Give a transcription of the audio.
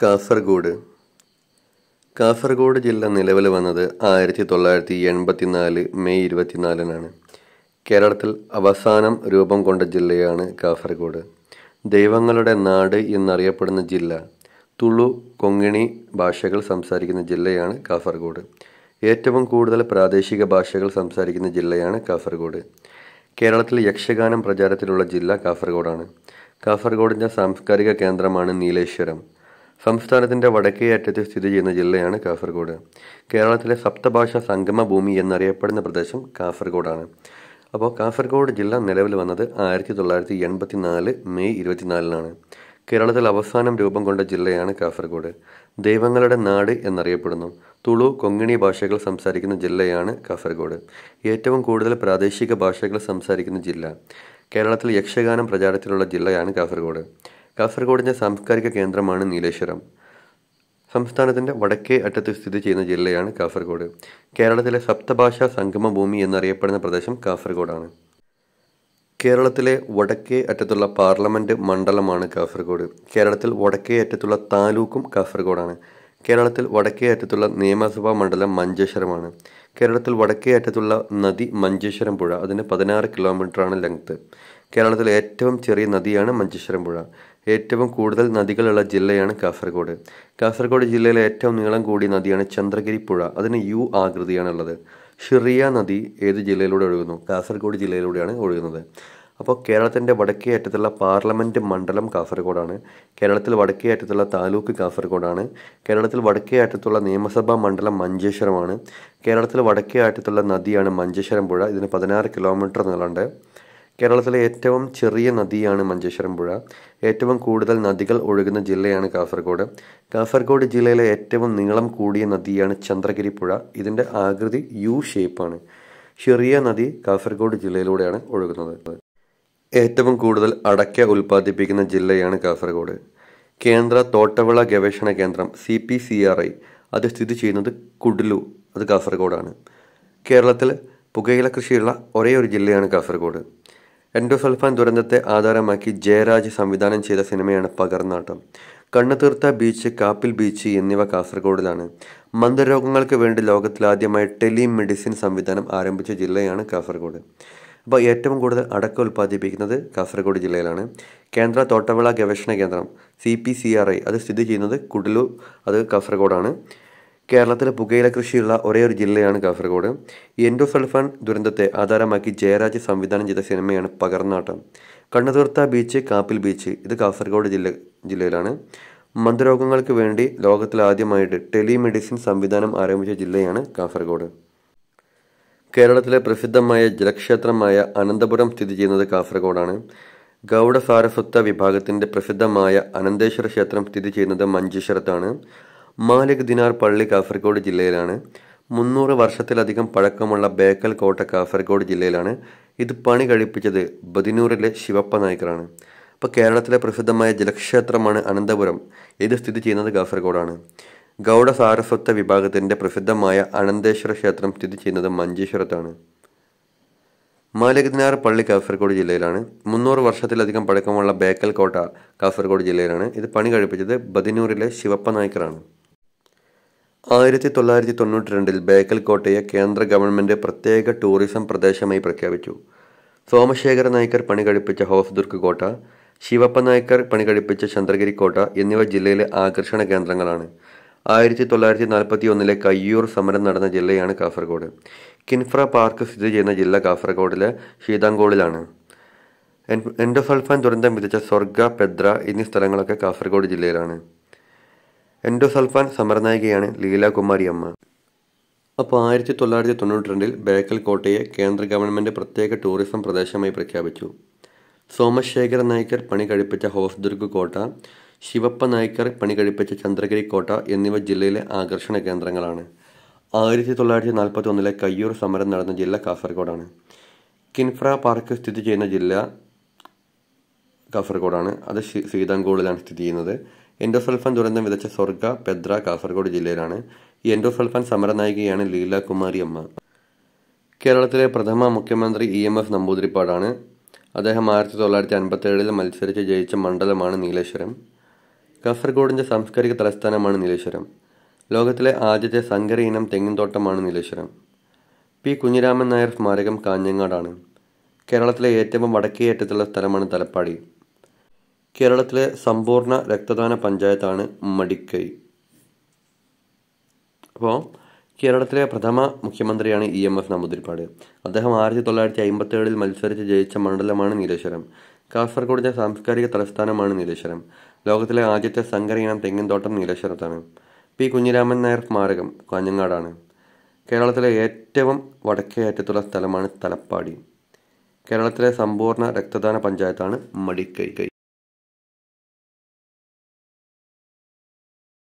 കാസർഗോഡ് കാസർഗോഡ് ജില്ല നിലവിൽ വന്നത് ആയിരത്തി തൊള്ളായിരത്തി എൺപത്തിനാല് മെയ് ഇരുപത്തിനാലിനാണ് കേരളത്തിൽ അവസാനം രൂപം കൊണ്ട ജില്ലയാണ് കാസർഗോഡ് ദൈവങ്ങളുടെ നാട് എന്നറിയപ്പെടുന്ന ജില്ല തുളു കൊങ്ങിണി ഭാഷകൾ സംസാരിക്കുന്ന ജില്ലയാണ് കാസർഗോഡ് ഏറ്റവും കൂടുതൽ പ്രാദേശിക ഭാഷകൾ സംസാരിക്കുന്ന ജില്ലയാണ് കാസർഗോഡ് കേരളത്തിൽ യക്ഷഗാനം പ്രചാരത്തിലുള്ള ജില്ല കാസർഗോഡാണ് കാസർഗോഡിൻ്റെ സാംസ്കാരിക കേന്ദ്രമാണ് നീലേശ്വരം സംസ്ഥാനത്തിൻ്റെ വടക്കേ അറ്റത്ത് സ്ഥിതി ചെയ്യുന്ന ജില്ലയാണ് കാസർഗോഡ് കേരളത്തിലെ സപ്തഭാഷ സംഗമ ഭൂമി എന്നറിയപ്പെടുന്ന പ്രദേശം കാസർഗോഡാണ് അപ്പോൾ കാസർഗോഡ് ജില്ല നിലവിൽ വന്നത് ആയിരത്തി തൊള്ളായിരത്തി എൺപത്തി നാല് മെയ് ഇരുപത്തിനാലിനാണ് കേരളത്തിൽ അവസാനം രൂപം കൊണ്ട ജില്ലയാണ് കാസർഗോഡ് ദൈവങ്ങളുടെ നാട് എന്നറിയപ്പെടുന്നു തുളു കൊങ്ങിണി ഭാഷകൾ സംസാരിക്കുന്ന ജില്ലയാണ് കാസർഗോഡ് ഏറ്റവും കൂടുതൽ പ്രാദേശിക ഭാഷകൾ സംസാരിക്കുന്ന ജില്ല കേരളത്തിൽ യക്ഷഗാനം പ്രചാരത്തിലുള്ള ജില്ലയാണ് കാസർഗോഡ് കാസർഗോഡിൻ്റെ സാംസ്കാരിക കേന്ദ്രമാണ് നീലേശ്വരം സംസ്ഥാനത്തിൻ്റെ വടക്കേ അറ്റത്ത് സ്ഥിതി ചെയ്യുന്ന ജില്ലയാണ് കാസർഗോഡ് കേരളത്തിലെ സപ്തഭാഷാ സംഗമഭൂമി എന്നറിയപ്പെടുന്ന പ്രദേശം കാസർഗോഡാണ് കേരളത്തിലെ വടക്കേ അറ്റത്തുള്ള പാർലമെൻറ്റ് മണ്ഡലമാണ് കാസർഗോഡ് കേരളത്തിൽ വടക്കേ അറ്റത്തുള്ള താലൂക്കും കാസർഗോഡാണ് കേരളത്തിൽ വടക്കേ അറ്റത്തുള്ള നിയമസഭാ മണ്ഡലം മഞ്ചേശ്വരമാണ് കേരളത്തിൽ വടക്കേ അറ്റത്തുള്ള നദി മഞ്ചേശ്വരം പുഴ അതിന് പതിനാറ് കിലോമീറ്ററാണ് ലെങ്ത്ത് കേരളത്തിലെ ഏറ്റവും ചെറിയ നദിയാണ് മഞ്ചേശ്വരം പുഴ ഏറ്റവും കൂടുതൽ നദികളുള്ള ജില്ലയാണ് കാസർഗോഡ് കാസർഗോഡ് ജില്ലയിലെ ഏറ്റവും നീളം കൂടിയ നദിയാണ് ചന്ദ്രഗിരി പുഴ അതിന് യു ആകൃതിയാണുള്ളത് ഷിറിയ നദി ഏത് ജില്ലയിലൂടെ ഒഴുകുന്നു കാസർഗോഡ് ജില്ലയിലൂടെയാണ് ഒഴുകുന്നത് അപ്പോൾ കേരളത്തിൻ്റെ വടക്കേ അറ്റത്തുള്ള പാർലമെൻറ്റ് മണ്ഡലം കാസർഗോഡാണ് കേരളത്തിൽ വടക്കേ അറ്റത്തുള്ള താലൂക്ക് കാസർഗോഡാണ് കേരളത്തിൽ വടക്കേ അറ്റത്തുള്ള നിയമസഭാ മണ്ഡലം മഞ്ചേശ്വരമാണ് കേരളത്തിൽ വടക്കേ അറ്റത്തുള്ള നദിയാണ് മഞ്ചേശ്വരം പുഴ ഇതിന് പതിനാറ് കിലോമീറ്റർ നീളമുണ്ട് കേരളത്തിലെ ഏറ്റവും ചെറിയ നദിയാണ് മഞ്ചേശ്വരം പുഴ ഏറ്റവും കൂടുതൽ നദികൾ ഒഴുകുന്ന ജില്ലയാണ് കാസർഗോഡ് കാസർഗോഡ് ജില്ലയിലെ ഏറ്റവും നീളം കൂടിയ നദിയാണ് ചന്ദ്രഗിരി പുഴ ഇതിൻ്റെ ആകൃതി യു ഷേപ്പാണ് ചെറിയ നദി കാസർഗോഡ് ജില്ലയിലൂടെയാണ് ഒഴുകുന്നത് ഏറ്റവും കൂടുതൽ അടയ്ക്ക ഉൽപ്പാദിപ്പിക്കുന്ന ജില്ലയാണ് കാസർഗോഡ് കേന്ദ്ര തോട്ടവിള ഗവേഷണ കേന്ദ്രം C P C R I അത് സ്ഥിതി ചെയ്യുന്നത് കുഡ്ലു അത് കാസർഗോഡാണ് കേരളത്തിൽ പുകയില കൃഷിയുള്ള ഒരേ ഒരു ജില്ലയാണ് കാസർഗോഡ് എൻഡോസൾഫാൻ ദുരന്തത്തെ ആധാരമാക്കി ജയരാജ് സംവിധാനം ചെയ്ത സിനിമയാണ് പകർന്നാട്ടം കണ്ണുതീർത്ത ബീച്ച് കാപ്പിൽ ബീച്ച് എന്നിവ കാസർഗോഡിലാണ് മന്ദരോഗങ്ങൾക്ക് വേണ്ടി ലോകത്തിലാദ്യമായി ടെലിമെഡിസിൻ സംവിധാനം ആരംഭിച്ച ജില്ലയാണ് കാസർഗോഡ് അപ്പോൾ ഏറ്റവും കൂടുതൽ അടക്ക ഉൽപ്പാദിപ്പിക്കുന്നത് കാസർഗോഡ് ജില്ലയിലാണ് കേന്ദ്ര തോട്ടവിള ഗവേഷണ കേന്ദ്രം C P C R I അത് സ്ഥിതി ചെയ്യുന്നത് കുടലൂർ അത് കാസർഗോഡാണ് കേരളത്തിലെ പുകയില കൃഷിയുള്ള ഒരേ ഒരു ജില്ലയാണ് കാസർഗോഡ് എൻഡോസൾഫാൻ ദുരന്തത്തെ ആധാരമാക്കി ജയരാജ് സംവിധാനം ചെയ്ത സിനിമയാണ് പകർന്നാട്ടം കണ്ണുതീർത്ത ബീച്ച് കാപ്പിൽ ബീച്ച് ഇത് കാസർഗോഡ് ജില്ല ജില്ലയിലാണ് മന്ദരോഗങ്ങൾക്ക് വേണ്ടി ലോകത്തിലാദ്യമായിട്ട് ടെലിമെഡിസിൻ സംവിധാനം ആരംഭിച്ച ജില്ലയാണ് കാസർഗോഡ് കേരളത്തിലെ പ്രസിദ്ധമായ ജലക്ഷേത്രമായ അനന്തപുരം സ്ഥിതി ചെയ്യുന്നത് കാസർഗോഡാണ് ഗൗഡ വിഭാഗത്തിൻ്റെ പ്രസിദ്ധമായ അനന്തേശ്വര ക്ഷേത്രം സ്ഥിതി ചെയ്യുന്നത് മഞ്ചേശ്വരത്താണ് മാലിക് ദിനാർ പള്ളി കാസർഗോഡ് ജില്ലയിലാണ് മുന്നൂറ് വർഷത്തിലധികം പഴക്കമുള്ള ബേക്കൽ കോട്ട കാസർഗോഡ് ജില്ലയിലാണ് ഇത് പണി കഴിപ്പിച്ചത് ബദിനൂറിലെ ശിവപ്പ നായ്ക്കറാണ് ഇപ്പോൾ കേരളത്തിലെ പ്രസിദ്ധമായ ജലക്ഷേത്രമാണ് അനന്തപുരം ഇത് സ്ഥിതി ചെയ്യുന്നത് കാസർഗോഡാണ് ഗൗഡ സാരസ്വത്വ വിഭാഗത്തിൻ്റെ പ്രസിദ്ധമായ അനന്തേശ്വര ക്ഷേത്രം സ്ഥിതി ചെയ്യുന്നത് മഞ്ചേശ്വരത്താണ് മാലികദിനാർ പള്ളി കാസർഗോഡ് ജില്ലയിലാണ് മുന്നൂറ് വർഷത്തിലധികം പഴക്കമുള്ള ബേക്കൽ കോട്ട കാസർഗോഡ് ജില്ലയിലാണ് ഇത് പണി കഴിപ്പിച്ചത് ബദിനൂറിലെ ശിവപ്പ നായ്ക്കറാണ് ആയിരത്തി തൊള്ളായിരത്തി തൊണ്ണൂറ്റി രണ്ടിൽ ബേക്കൽ കോട്ടയെ കേന്ദ്ര ഗവൺമെൻറ് പ്രത്യേക ടൂറിസം പ്രദേശമായി പ്രഖ്യാപിച്ചു സോമശേഖര നായ്ക്കർ പണി കഴിപ്പിച്ച ഹോസ്ദുർഗ് കോട്ട ശിവപ്പ നായ്ക്കർ പണി കഴിപ്പിച്ച ചന്ദ്രഗിരി കോട്ട എന്നിവ ജില്ലയിലെ ആകർഷണ കേന്ദ്രങ്ങളാണ് ആയിരത്തി തൊള്ളായിരത്തി നാൽപ്പത്തി ഒന്നിലെ കയ്യൂർ സമരം നടന്ന ജില്ലയാണ് കാസർഗോഡ് കിൻഫ്ര പാർക്ക് സ്ഥിതി ചെയ്യുന്ന ജില്ല കാസർഗോഡിലെ ശീതാങ്കോളിലാണ് എൻഡോസൾഫാൻ ദുരന്തം വിധിച്ച സ്വർഗ പെദ്ര എന്നീ സ്ഥലങ്ങളൊക്കെ കാസർഗോഡ് ജില്ലയിലാണ് എൻഡോസൾഫാൻ സമരനായികയാണ് ലീലാകുമാരി അമ്മ അപ്പോൾ ആയിരത്തി തൊള്ളായിരത്തി തൊണ്ണൂറ്റി രണ്ടിൽ ബേക്കൽ കോട്ടയെ കേന്ദ്ര ഗവൺമെൻറ് പ്രത്യേക ടൂറിസം പ്രദേശമായി പ്രഖ്യാപിച്ചു സോമശേഖര നായ്ക്കർ പണി കഴിപ്പിച്ച ഹോസ്ദുർഗ് കോട്ട ശിവപ്പ നായ്ക്കർ പണി കഴിപ്പിച്ച ചന്ദ്രഗിരി കോട്ട എന്നിവ ജില്ലയിലെ ആകർഷണ കേന്ദ്രങ്ങളാണ് ആയിരത്തി തൊള്ളായിരത്തി നാൽപ്പത്തി ഒന്നിലെ കയ്യൂർ സമരം നടന്ന ജില്ല കാസർഗോഡാണ് കിൻഫ്ര പാർക്ക് സ്ഥിതി ചെയ്യുന്ന ജില്ല കാസർഗോഡാണ് അത് സീതാങ്കോളിലാണ് സ്ഥിതി ചെയ്യുന്നത് എൻഡോസൾഫാൻ ദുരന്തം വിതച്ച സ്വർഗ പെദ്ര കാസർഗോഡ് ജില്ലയിലാണ് ഈ എൻഡോസൾഫാൻ സമരനായികയാണ് കുമാരി അമ്മ കേരളത്തിലെ പ്രഥമ മുഖ്യമന്ത്രി ഇ എം എസ് നമ്പൂതിരിപ്പാടാണ് അദ്ദേഹം ആയിരത്തി തൊള്ളായിരത്തി അൻപത്തേഴിൽ മത്സരിച്ച് ജയിച്ച മണ്ഡലമാണ് നീലേശ്വരം കാസർഗോഡിൻ്റെ സാംസ്കാരിക തലസ്ഥാനമാണ് നീലേശ്വരം ലോകത്തിലെ ആദ്യത്തെ സങ്കര ഇനം തെങ്ങിൻതോട്ടമാണ് നീലേശ്വരം പി കുഞ്ഞിരാമൻ നായർ സ്മാരകം കാഞ്ഞങ്ങാടാണ് കേരളത്തിലെ ഏറ്റവും വടക്കേയറ്റത്തുള്ള സ്ഥലമാണ് തലപ്പാടി കേരളത്തിലെ സമ്പൂർണ്ണ രക്തദാന പഞ്ചായത്താണ് മടിക്കൈ അപ്പോൾ കേരളത്തിലെ പ്രഥമ മുഖ്യമന്ത്രിയാണ് ഇ എം എഫ് നമ്പൂതിരിപ്പാട് അദ്ദേഹം ആയിരത്തി തൊള്ളായിരത്തി ഏഴിൽ മത്സരിച്ച് ജയിച്ച മണ്ഡലമാണ് നീലേശ്വരം കാസർഗോഡിൻ്റെ സാംസ്കാരിക തലസ്ഥാനമാണ് നീലേശ്വരം ലോകത്തിലെ ആദ്യത്തെ സങ്കര ഇനം തെങ്ങിൻതോട്ടം നീലേശ്വരത്താണ് പി കുഞ്ഞിരാമൻ നായർ സ്മാരകം കാഞ്ഞങ്ങാടാണ് കേരളത്തിലെ ഏറ്റവും വടക്കേ അറ്റത്തുള്ള സ്ഥലമാണ് തലപ്പാടി കേരളത്തിലെ സമ്പൂർണ്ണ രക്തദാന പഞ്ചായത്താണ് മടിക്കൈ